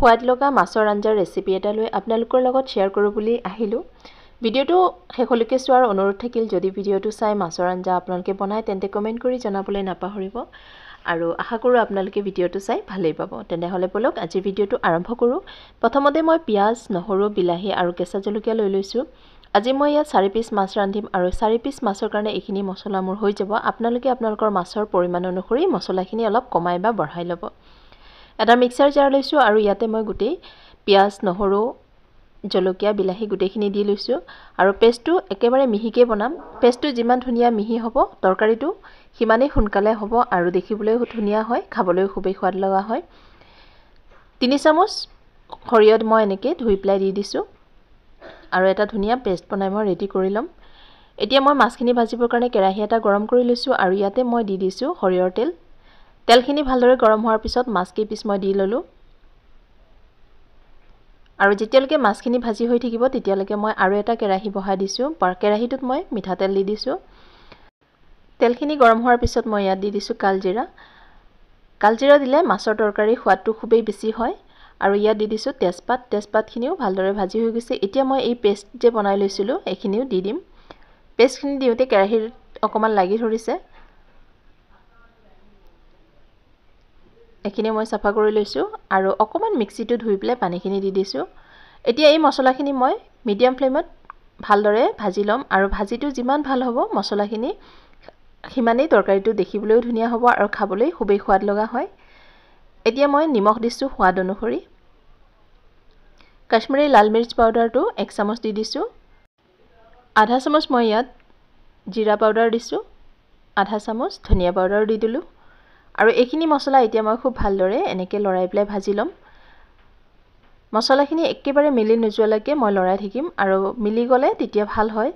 সোৱাদ লগা মাছৰ আঞ্জাৰ ৰেচিপি এটা লৈ আপোনালোকৰ লগত শ্বেয়াৰ কৰোঁ বুলি আহিলোঁ ভিডিঅ'টো শেষলৈকে চোৱাৰ অনুৰোধ থাকিল যদি ভিডিঅ'টো চাই মাছৰ আঞ্জা আপোনালোকে বনায় তেন্তে কমেণ্ট কৰি জনাবলৈ নাপাহৰিব আৰু আশা কৰোঁ আপোনালোকে ভিডিঅ'টো চাই ভালেই পাব তেনেহ'লে বলক আজিৰ ভিডিঅ'টো আৰম্ভ কৰোঁ প্ৰথমতে মই পিঁয়াজ নহৰু বিলাহী আৰু কেঁচা জলকীয়া লৈ লৈছোঁ আজি মই ইয়াত চাৰি পিচ মাছ ৰান্ধিম আৰু চাৰি পিচ মাছৰ কাৰণে এইখিনি মছলা মোৰ হৈ যাব আপোনালোকে আপোনালোকৰ মাছৰ পৰিমাণ অনুসৰি মছলাখিনি অলপ কমাই বা বঢ়াই ল'ব এটা মিক্সাৰ জাৰ লৈছোঁ আৰু ইয়াতে মই গোটেই পিঁয়াজ নহৰু জলকীয়া বিলাহী গোটেইখিনি দি লৈছোঁ আৰু পেষ্টটো একেবাৰে মিহিকৈ বনাম পেষ্টটো যিমান ধুনীয়া মিহি হ'ব তৰকাৰীটো সিমানেই সোনকালে হ'ব আৰু দেখিবলৈ ধুনীয়া হয় খাবলৈও খুবেই সোৱাদ লগা হয় তিনি চামুচ সৰিয়হ মই এনেকৈ ধুই পেলাই দি দিছোঁ আৰু এটা ধুনীয়া পেষ্ট বনাই মই ৰেডি কৰি ল'ম এতিয়া মই মাছখিনি ভাজিবৰ কাৰণে কেৰাহী এটা গৰম কৰি লৈছোঁ আৰু ইয়াতে মই দি দিছোঁ সৰিয়হৰ তেল তেলখিনি ভালদৰে গৰম হোৱাৰ পিছত মাছকেইপিচ মই দি ল'লোঁ আৰু যেতিয়ালৈকে মাছখিনি ভাজি হৈ থাকিব তেতিয়ালৈকে মই আৰু এটা কেৰাহী বহাই দিছোঁ কেৰাহীটোত মই মিঠাতেল দি দিছোঁ তেলখিনি গৰম হোৱাৰ পিছত মই ইয়াত দি দিছোঁ কালজিৰা কালজিৰা দিলে মাছৰ তৰকাৰী সোৱাদটো খুবেই বেছি হয় আৰু ইয়াত দি দিছোঁ তেজপাত তেজপাতখিনিও ভালদৰে ভাজি হৈ গৈছে এতিয়া মই এই পেষ্ট যে বনাই লৈছিলোঁ এইখিনিও দি দিম পেষ্টখিনি দিওঁতে কেৰাহীত অকণমান লাগি ধৰিছে এখিনি মই চাফা কৰি লৈছোঁ আৰু অকণমান মিক্সিটো ধুই পেলাই পানীখিনি দি দিছোঁ এতিয়া এই মছলাখিনি মই মিডিয়াম ফ্লেমত ভালদৰে ভাজি ল'ম আৰু ভাজিটো যিমান ভাল হ'ব মছলাখিনি সিমানেই তৰকাৰীটো দেখিবলৈও ধুনীয়া হ'ব আৰু খাবলৈ খুবেই সোৱাদ লগা হয় এতিয়া মই নিমখ দিছোঁ সোৱাদ অনুসৰি কাশ্মীৰী লাল মিৰ্চ পাউদাৰটো এক চামুচ দি দিছোঁ আধা চামুচ মই ইয়াত জিৰা পাউদাৰ দিছোঁ আধা চামুচ ধনিয়া পাউদাৰ দি দিলোঁ আৰু এইখিনি মছলা এতিয়া মই খুব ভালদৰে এনেকৈ লৰাই পেলাই ভাজি ল'ম মছলাখিনি একেবাৰে মিলি নোযোৱালৈকে মই লৰাই থাকিম আৰু মিলি গ'লে তেতিয়া ভাল হয়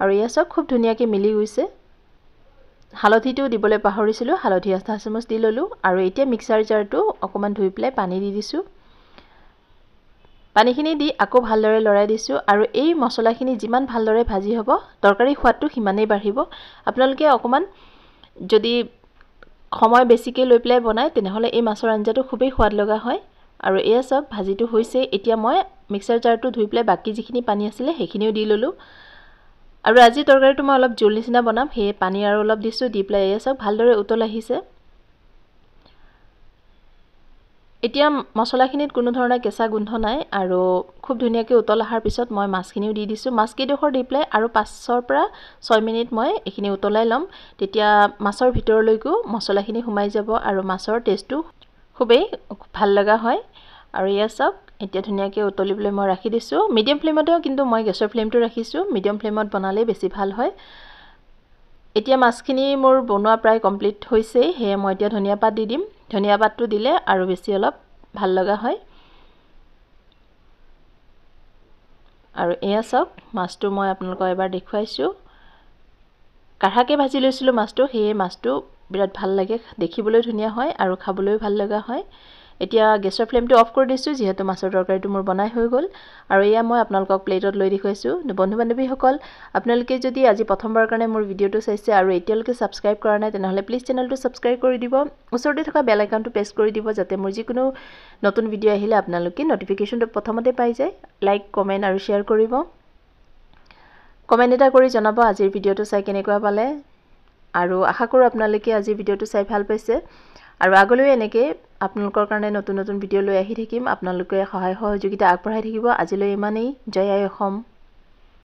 আৰু ইয়াৰ চব খুব ধুনীয়াকৈ মিলি গৈছে হালধিটো দিবলৈ পাহৰিছিলোঁ হালধি আধা চামুচ দি ল'লোঁ আৰু এতিয়া মিক্সাৰ জাৰটো অকণমান ধুই পেলাই পানী দি দিছোঁ পানীখিনি দি আকৌ ভালদৰে লৰাই দিছোঁ আৰু এই মছলাখিনি যিমান ভালদৰে ভাজি হ'ব তৰকাৰী সোৱাদটো সিমানেই বাঢ়িব আপোনালোকে অকণমান যদি সময় বেছিকৈ লৈ পেলাই বনায় তেনেহ'লে এই মাছৰ আঞ্জাটো খুবেই সোৱাদ লগা হয় আৰু এয়া চব ভাজিটো হৈছে এতিয়া মই মিক্সাৰ জাৰটো ধুই পেলাই বাকী যিখিনি পানী আছিলে সেইখিনিও দি ল'লোঁ আৰু আজিৰ তৰকাৰীটো মই অলপ জোল নিচিনা বনাম সেয়ে পানী আৰু অলপ দিছোঁ দি পেলাই এয়া চব ভালদৰে উতল আহিছে এতিয়া মছলাখিনিত কোনো ধৰণৰ কেঁচা গোন্ধ নাই আৰু খুব ধুনীয়াকৈ উতল অহাৰ পিছত মই মাছখিনিও দি দিছোঁ মাছকেইডোখৰ দি পেলাই আৰু পাঁচৰ পৰা ছয় মিনিট মই এইখিনি উতলাই ল'ম তেতিয়া মাছৰ ভিতৰলৈকো মছলাখিনি সোমাই যাব আৰু মাছৰ টেষ্টটো খুবেই ভাল লগা হয় আৰু ইয়াৰ চাওক এতিয়া ধুনীয়াকৈ উতলিবলৈ মই ৰাখি দিছোঁ মিডিয়াম ফ্লেমতে কিন্তু মই গেছৰ ফ্লেমটো ৰাখিছোঁ মিডিয়াম ফ্লেমত বনালেই বেছি ভাল হয় এতিয়া মাছখিনি মোৰ বনোৱা প্ৰায় কমপ্লিট হৈছে সেয়ে মই এতিয়া ধনিয়া পাত দি দিম ধনিয়া পাতটো দিলে আৰু বেছি অলপ ভাল লগা হয় আৰু এয়া চাওক মাছটো মই আপোনালোকক এবাৰ দেখুৱাইছোঁ কাঢ়াকৈ ভাজি লৈছিলোঁ মাছটো সেয়ে মাছটো বিৰাট ভাল লাগে দেখিবলৈ ধুনীয়া হয় আৰু খাবলৈও ভাল লগা হয় এতিয়া গেছৰ ফ্লেমটো অফ কৰি দিছোঁ যিহেতু মাছৰ তৰকাৰীটো মোৰ বনাই হৈ গ'ল আৰু এয়া মই আপোনালোকক প্লেটত লৈ দেখুৱাইছোঁ বন্ধু বান্ধৱীসকল আপোনালোকে যদি আজি প্ৰথমবাৰৰ কাৰণে মোৰ ভিডিঅ'টো চাইছে আৰু এতিয়ালৈকে ছাবস্ক্ৰাইব কৰা নাই তেনেহ'লে প্লিজ চেনেলটো ছাবস্ক্ৰাইব কৰি দিব ওচৰতে থকা বেল একাউণ্টটো প্ৰেছ কৰি দিব যাতে মোৰ যিকোনো নতুন ভিডিঅ' আহিলে আপোনালোকে ন'টিফিকেশ্যনটো প্ৰথমতে পাই যায় লাইক কমেণ্ট আৰু শ্বেয়াৰ কৰিব কমেণ্ট এটা কৰি জনাব আজিৰ ভিডিঅ'টো চাই কেনেকুৱা পালে আৰু আশা কৰোঁ আপোনালোকে আজিৰ ভিডিঅ'টো চাই ভাল পাইছে আৰু আগলৈও এনেকৈ আপোনালোকৰ কাৰণে নতুন নতুন ভিডিঅ' লৈ আহি থাকিম আপোনালোকে সহায় সহযোগিতা আগবঢ়াই থাকিব আজিলৈ ইমানেই জয় আই অসম